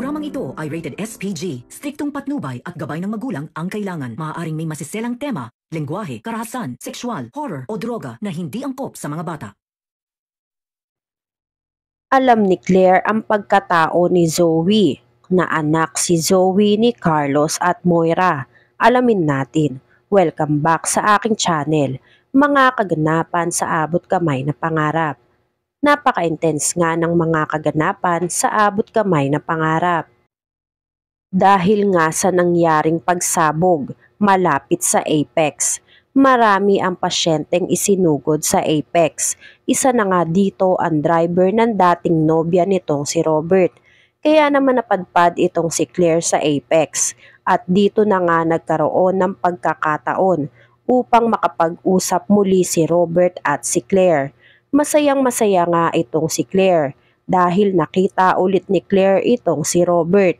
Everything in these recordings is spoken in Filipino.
Programang ito ay rated SPG. Striktong patnubay at gabay ng magulang ang kailangan. Maaaring may masiselang tema, lengguwahe, karahasan, sexual, horror o droga na hindi angkop sa mga bata. Alam ni Claire ang pagkatao ni Zoe na anak si Zoe ni Carlos at Moira. Alamin natin. Welcome back sa aking channel, mga kaganapan sa abot kamay na pangarap napaka-intense nga ng mga kaganapan sa abot kamay na pangarap. Dahil nga sa nangyaring pagsabog malapit sa apex, marami ang pasyenteng isinugod sa apex. Isa na nga dito ang driver ng dating nobya nitong si Robert. Kaya naman napadpad itong si Claire sa apex at dito na nga nagkaroon ng pagkakataon upang makapag-usap muli si Robert at si Claire Masayang masaya nga itong si Claire dahil nakita ulit ni Claire itong si Robert.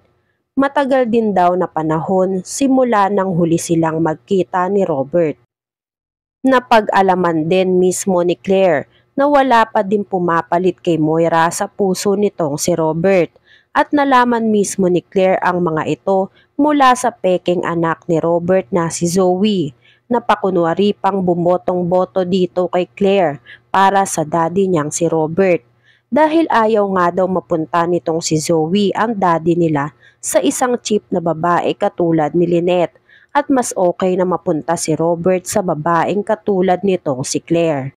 Matagal din daw na panahon simula nang huli silang magkita ni Robert. Napag-alaman din mismo ni Claire na wala pa din pumapalit kay Moira sa puso nitong si Robert at nalaman mismo ni Claire ang mga ito mula sa peking anak ni Robert na si Zoe. na pakunwari pang bumotong boto dito kay Claire para sa daddy niyang si Robert dahil ayaw nga daw mapunta nitong si Zoe ang daddy nila sa isang cheap na babae katulad ni Lynette at mas okay na mapunta si Robert sa babaeng katulad nitong si Claire.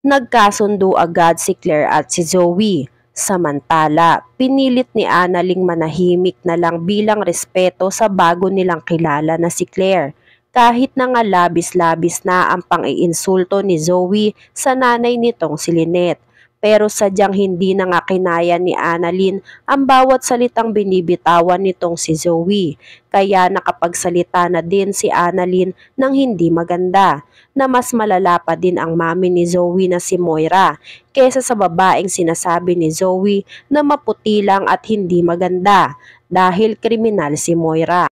Nagkasundo agad si Claire at si Zoe. Samantala, pinilit ni Annaling manahimik na lang bilang respeto sa bago nilang kilala na si Claire kahit na nga labis-labis na ang pang-iinsulto ni Zoe sa nanay nitong si Lynette pero sadyang hindi na nga kinaya ni Annalyn ang bawat salitang binibitawan nitong si Zoe. Kaya nakapagsalita na din si Annalyn ng hindi maganda, na mas malala pa din ang mami ni Zoe na si Moira kesa sa babaeng sinasabi ni Zoe na maputi lang at hindi maganda dahil kriminal si Moira.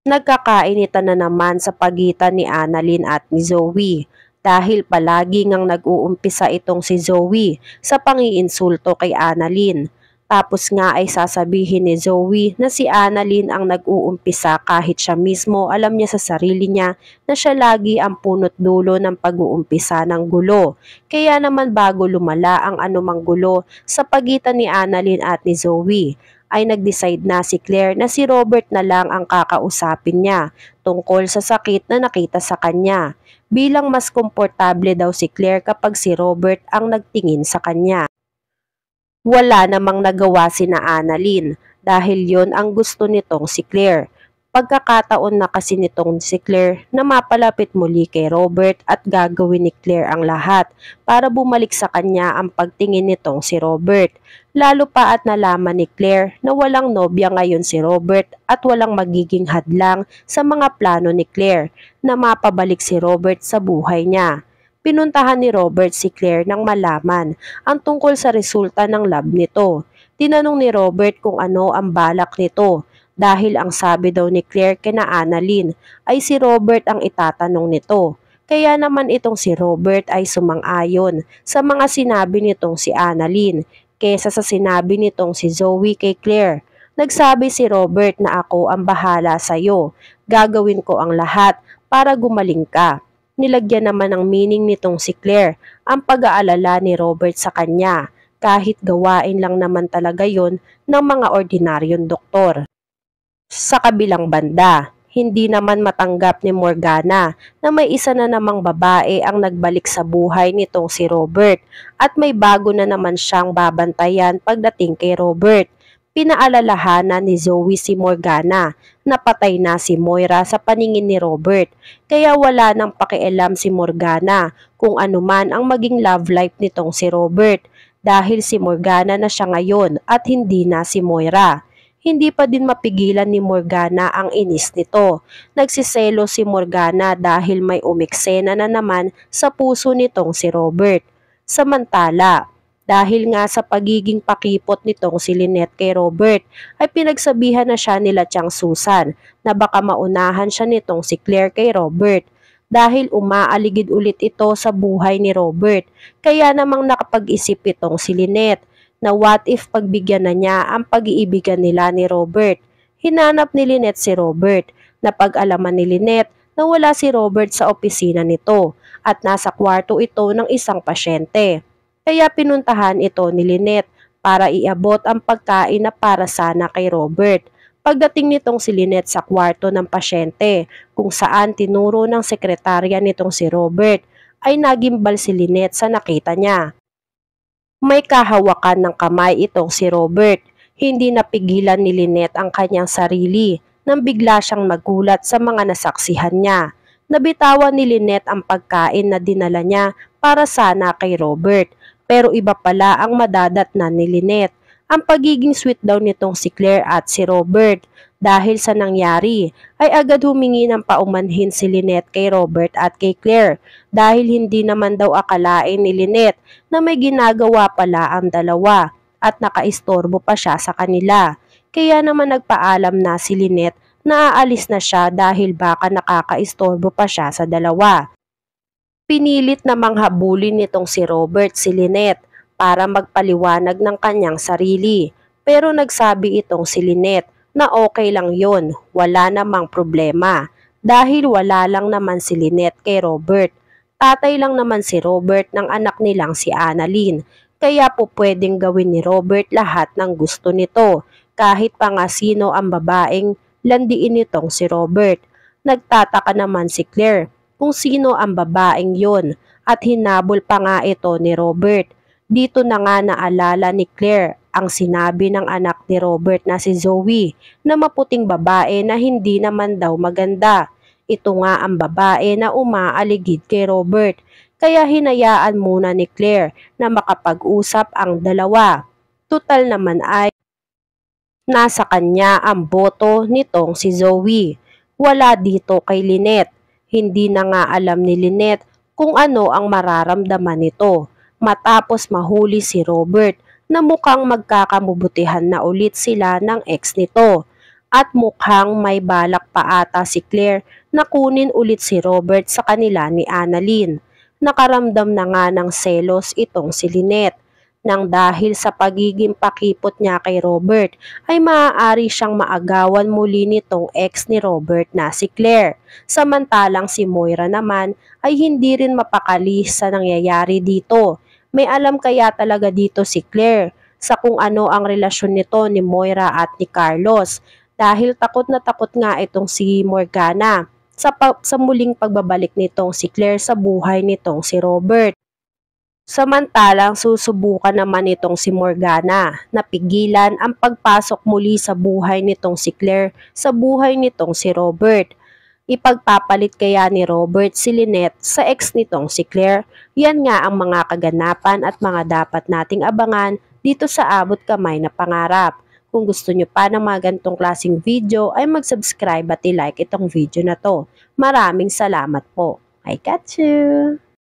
Nagkakainitan na naman sa pagitan ni Annalyn at ni Zoe dahil palagi ngang nag-uumpisa itong si Zoe sa pangiinsulto kay Annalyn. Tapos nga ay sasabihin ni Zoe na si Annalyn ang nag-uumpisa kahit siya mismo alam niya sa sarili niya na siya lagi ang punot dulo ng pag-uumpisa ng gulo. Kaya naman bago lumala ang anumang gulo sa pagitan ni Annalyn at ni Zoe ay nag-decide na si Claire na si Robert na lang ang kakausapin niya tungkol sa sakit na nakita sa kanya bilang mas komportable daw si Claire kapag si Robert ang nagtingin sa kanya. Wala namang nagawa si na Annalyn dahil yon ang gusto nitong si Claire pagkakataon na kasi nitong si Claire na mapalapit muli kay Robert at gagawin ni Claire ang lahat para bumalik sa kanya ang pagtingin nitong si Robert. Lalo pa at nalaman ni Claire na walang nobya ngayon si Robert at walang magiging hadlang sa mga plano ni Claire na mapabalik si Robert sa buhay niya. Pinuntahan ni Robert si Claire nang malaman ang tungkol sa resulta ng lab nito. Tinanong ni Robert kung ano ang balak nito dahil ang sabi daw ni Claire kina Annalyn ay si Robert ang itatanong nito. Kaya naman itong si Robert ay sumang-ayon sa mga sinabi nitong si Annalyn kesa sa sinabi nitong si Zoe kay Claire. Nagsabi si Robert na ako ang bahala sa iyo. Gagawin ko ang lahat para gumaling ka nilagyan naman ng meaning nitong si Claire ang pag-aalala ni Robert sa kanya kahit gawain lang naman talaga yon ng mga ordinaryong doktor sa kabilang banda. Hindi naman matanggap ni Morgana na may isa na namang babae ang nagbalik sa buhay nitong si Robert at may bago na naman siyang babantayan pagdating kay Robert. Pinaalalahana ni Zoe si Morgana na patay na si Moira sa paningin ni Robert kaya wala nang pakialam si Morgana kung anuman ang maging love life nitong si Robert dahil si Morgana na siya ngayon at hindi na si Moira. Hindi pa din mapigilan ni Morgana ang inis nito. Nagsiselo si Morgana dahil may umiksena na naman sa puso nitong si Robert. Samantala, dahil nga sa pagiging pakipot nitong si Lynette kay Robert ay pinagsabihan na siya nila Chang Susan na baka maunahan siya nitong si Claire kay Robert dahil umaaligid ulit ito sa buhay ni Robert. Kaya namang nakapag-isip itong si Lynette na what if pagbigyan na niya ang pag-iibigan nila ni Robert. Hinanap ni Lynette si Robert. Napag-alaman ni Lynette na wala si Robert sa opisina nito at nasa kwarto ito ng isang pasyente. Kaya pinuntahan ito ni Lynette para iabot ang pagkain na para sana kay Robert. Pagdating nitong si Lynette sa kwarto ng pasyente, kung saan tinuro ng sekretarya nitong si Robert, ay nagimbal si Lynette sa nakita niya. May kahawakan ng kamay itong si Robert. Hindi napigilan ni Lynette ang kanyang sarili nang bigla siyang magulat sa mga nasaksihan niya. Nabitawan ni Lynette ang pagkain na dinala niya para sana kay Robert pero iba pala ang madadat na ni Lynette ang pagiging sweet daw nitong si Claire at si Robert. Dahil sa nangyari, ay agad humingi ng paumanhin si Lynette kay Robert at kay Claire dahil hindi naman daw akalain ni Lynette na may ginagawa pala ang dalawa at nakaistorbo pa siya sa kanila. Kaya naman nagpaalam na si Lynette na aalis na siya dahil baka nakakaistorbo pa siya sa dalawa. Pinilit namang habulin nitong si Robert si Lynette para magpaliwanag ng kanyang sarili. Pero nagsabi itong si Lynette na okay lang yon, wala namang problema. Dahil wala lang naman si Lynette kay Robert. Tatay lang naman si Robert ng anak nilang si Annalyn. Kaya po pwedeng gawin ni Robert lahat ng gusto nito. Kahit pa nga sino ang babaeng landiin nitong si Robert. Nagtataka naman si Claire kung sino ang babaeng yon at hinabol pa nga ito ni Robert dito na nga naalala ni Claire ang sinabi ng anak ni Robert na si Zoe na maputing babae na hindi naman daw maganda. Ito nga ang babae na umaaligid kay Robert kaya hinayaan muna ni Claire na makapag-usap ang dalawa. Tutal naman ay nasa kanya ang boto nitong si Zoe. Wala dito kay Lynette. Hindi na nga alam ni Lynette kung ano ang mararamdaman nito matapos mahuli si Robert na mukhang magkakamubutihan na ulit sila ng ex nito at mukhang may balak pa ata si Claire na kunin ulit si Robert sa kanila ni Annalyn. Nakaramdam na nga ng selos itong si Lynette nang dahil sa pagiging pakipot niya kay Robert ay maaari siyang maagawan muli nitong ex ni Robert na si Claire. Samantalang si Moira naman ay hindi rin mapakali sa nangyayari dito may alam kaya talaga dito si Claire sa kung ano ang relasyon nito ni Moira at ni Carlos dahil takot na takot nga itong si Morgana sa, pa- sa muling pagbabalik nitong si Claire sa buhay nitong si Robert. Samantalang susubukan naman itong si Morgana na pigilan ang pagpasok muli sa buhay nitong si Claire sa buhay nitong si Robert Ipagpapalit kaya ni Robert si Lynette sa ex nitong si Claire? Yan nga ang mga kaganapan at mga dapat nating abangan dito sa Abot Kamay na Pangarap. Kung gusto nyo pa ng mga ganitong klaseng video ay mag-subscribe at i-like itong video na to. Maraming salamat po. I catch you!